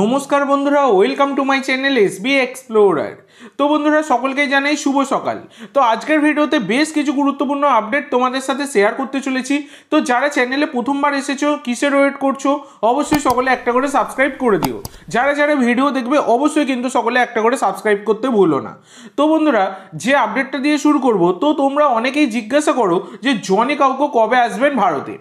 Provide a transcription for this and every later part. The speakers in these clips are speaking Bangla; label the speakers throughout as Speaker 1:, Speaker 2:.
Speaker 1: নমস্কার বন্ধুরা welcome to my channel S B explorer তো বন্ধুরা সকলকে জানাই শুভ সকাল তো আজকের ভিডিওতে বেশ কিছু গুরুত্বপূর্ণ আপডেট তোমাদের সাথে শেয়ার করতে চলেছি তো যারা চ্যানেলে প্রথমবার এসেছো কিসের ওয়েট করছো অবশ্যই সকলে একটা করে সাবস্ক্রাইব করে দিও যারা যারা ভিডিও দেখবে অবশ্যই কিন্তু সকলে একটা করে সাবস্ক্রাইব করতে ভুলো না তো বন্ধুরা যে আপডেটটা দিয়ে শুরু করব তো তোমরা অনেকেই জিজ্ঞাসা করো যে জনি কাউকে কবে আসবেন ভারতে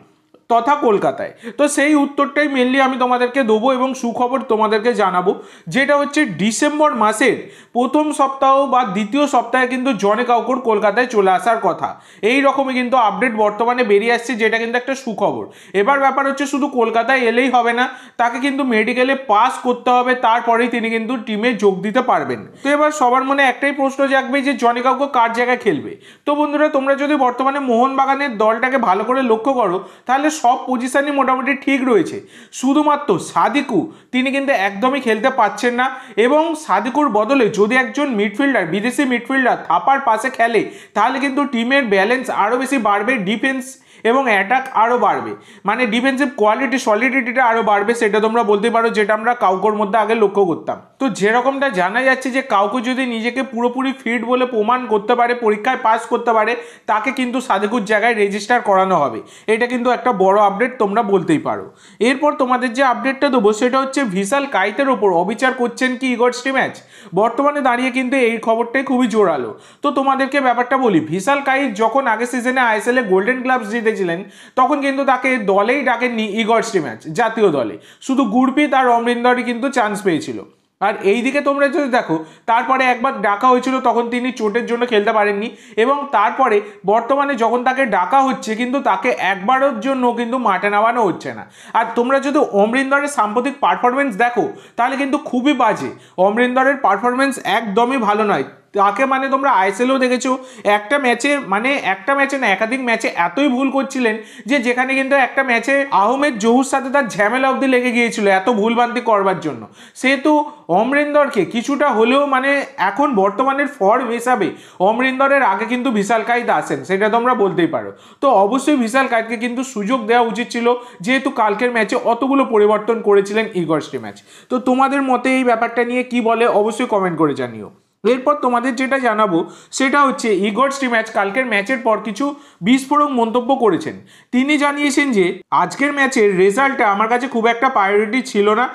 Speaker 1: তথা কলকাতায় তো সেই উত্তরটাই মেনলি আমি তোমাদেরকে দেবো এবং সুখবর তোমাদেরকে জানাবো যেটা হচ্ছে ডিসেম্বর মাসের প্রথম সপ্তাহ বা দ্বিতীয় সপ্তাহে কিন্তু জনে কাউকর কলকাতায় চলে আসার কথা এই রকমই কিন্তু আপডেট বর্তমানে বেরিয়ে আসছে যেটা কিন্তু একটা সুখবর এবার ব্যাপার হচ্ছে শুধু কলকাতায় এলেই হবে না তাকে কিন্তু মেডিকেলে পাস করতে হবে তারপরেই তিনি কিন্তু টিমে যোগ দিতে পারবেন তো এবার সবার মনে একটাই প্রশ্ন জাগবে যে জনে কাউকে কার জায়গায় খেলবে তো বন্ধুরা তোমরা যদি বর্তমানে মোহনবাগানের দলটাকে ভালো করে লক্ষ্য করো তাহলে সব পজিশানই মোটামুটি ঠিক রয়েছে শুধুমাত্র সাদিকু তিনি কিন্তু একদমই খেলতে পারছেন না এবং সাদিকুর বদলে যদি একজন মিডফিল্ডার বিদেশি মিডফিল্ডার থাপার পাশে খেলে তাহলে কিন্তু টিমের ব্যালেন্স আরও বেশি বাড়বে ডিফেন্স এবং অ্যাটাক আরও বাড়বে মানে ডিফেন্সিভ কোয়ালিটি সলিডিটিটা আরও বাড়বে সেটা তোমরা বলতে পারো যেটা আমরা কাউকোর মধ্যে আগে লক্ষ্য করতাম তো যেরকমটা জানা যাচ্ছে যে কাউকে যদি নিজেকে পুরোপুরি ফিট বলে প্রমাণ করতে পারে পরীক্ষায় পাস করতে পারে তাকে কিন্তু সাদেকুর জায়গায় রেজিস্টার করানো হবে এটা কিন্তু একটা বড় আপডেট তোমরা বলতেই পারো এরপর তোমাদের যে আপডেটটা দেবো সেটা হচ্ছে ভিশাল কাইতের ওপর অবিচার করছেন কি ইগর ম্যাচ বর্তমানে দাঁড়িয়ে কিন্তু এই খবরটাই খুবই জোরালো তো তোমাদেরকে ব্যাপারটা বলি ভিশাল কাইত যখন আগে সিজনে এ গোল্ডেন গ্লাভস জিতে খেলতেছিলেন তখন কিন্তু তাকে দলেই ডাকেননি ইগর্সটি ম্যাচ জাতীয় দলে শুধু গুরপ্রীত আর অমরিন্দরই কিন্তু চান্স পেয়েছিল আর এই দিকে তোমরা যদি দেখো তারপরে একবার ডাকা হয়েছিল তখন তিনি চোটের জন্য খেলতে পারেননি এবং তারপরে বর্তমানে যখন তাকে ডাকা হচ্ছে কিন্তু তাকে একবারের জন্য কিন্তু মাঠে নামানো হচ্ছে না আর তোমরা যদি অমরিন্দরের সাম্প্রতিক পারফরমেন্স দেখো তাহলে কিন্তু খুবই বাজে অমরিন্দরের পারফরমেন্স একদমই ভালো নয় তাকে মানে তোমরা আইএসএলও দেখেছো একটা ম্যাচে মানে একটা ম্যাচে না একাধিক ম্যাচে এতই ভুল করছিলেন যে যেখানে কিন্তু একটা ম্যাচে আহমেদ জহুর সাথে তার ঝামেলা অবধি লেগে গিয়েছিল এত ভুলভ্রান্তি করবার জন্য সেহেতু অমরিন্দরকে কিছুটা হলেও মানে এখন বর্তমানের ফর্ম হিসাবে অমরিন্দরের আগে কিন্তু ভিশাল কায়দ আসেন সেটা তোমরা বলতেই পারো তো অবশ্যই ভিশাল কায়দকে কিন্তু সুযোগ দেওয়া উচিত ছিল যেহেতু কালকের ম্যাচে অতগুলো পরিবর্তন করেছিলেন ইগর্সটি ম্যাচ তো তোমাদের মতে এই ব্যাপারটা নিয়ে কি বলে অবশ্যই কমেন্ট করে জানিও এরপর তোমাদের যেটা জানাবো সেটা হচ্ছে ইগর শ্রী ম্যাচ কালকের ম্যাচের পর কিছু বিস্ফোরক মন্তব্য করেছেন তিনি জানিয়েছেন যে আজকের ম্যাচের রেজাল্টটা আমার কাছে খুব একটা প্রায়োরিটি ছিল না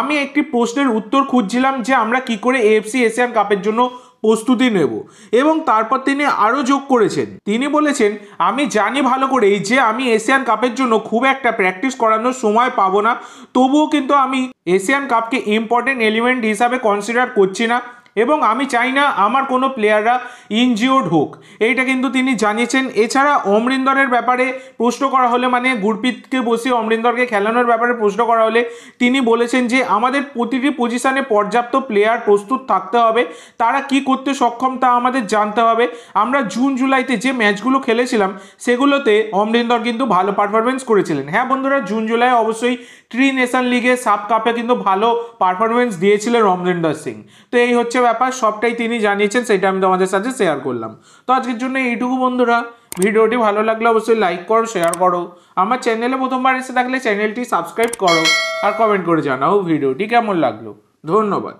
Speaker 1: আমি একটি প্রশ্নের উত্তর খুঁজছিলাম যে আমরা কি করে এএফসি এশিয়ান কাপের জন্য প্রস্তুতি নেব এবং তারপর তিনি আরও যোগ করেছেন তিনি বলেছেন আমি জানি ভালো করেই যে আমি এশিয়ান কাপের জন্য খুব একটা প্র্যাকটিস করানোর সময় পাবো না তবুও কিন্তু আমি এশিয়ান কাপকে ইম্পর্টেন্ট এলিমেন্ট হিসাবে কনসিডার করছি না এবং আমি চাই না আমার কোনো প্লেয়াররা ইনজিওর্ড হোক এইটা কিন্তু তিনি জানিয়েছেন এছাড়া অমরিন্দরের ব্যাপারে প্রশ্ন করা হলে মানে গুরপ্রীতকে বসে অমরিন্দরকে খেলানোর ব্যাপারে প্রশ্ন করা হলে তিনি বলেছেন যে আমাদের প্রতিটি পজিশানে পর্যাপ্ত প্লেয়ার প্রস্তুত থাকতে হবে তারা কি করতে সক্ষম তা আমাদের জানতে হবে আমরা জুন জুলাইতে যে ম্যাচগুলো খেলেছিলাম সেগুলোতে অমরিন্দর কিন্তু ভালো পারফরমেন্স করেছিলেন হ্যাঁ বন্ধুরা জুন জুলাই অবশ্যই ট্রি নেশন লিগে সাব কাপে কিন্তু ভালো পারফরমেন্স দিয়েছিলেন অমরিন্দর সিং তো এই হচ্ছে ব্যাপার সবটাই তিনি জানিয়েছেন সেটা আমি তোমাদের সাথে শেয়ার করলাম তো আজকের জন্য এইটুকু বন্ধুরা ভিডিওটি ভালো লাগলে অবশ্যই লাইক করো শেয়ার করো আমার চ্যানেলে প্রথমবার এসে থাকলে চ্যানেলটি সাবস্ক্রাইব করো আর কমেন্ট করে জানাও ভিডিওটি কেমন লাগলো ধন্যবাদ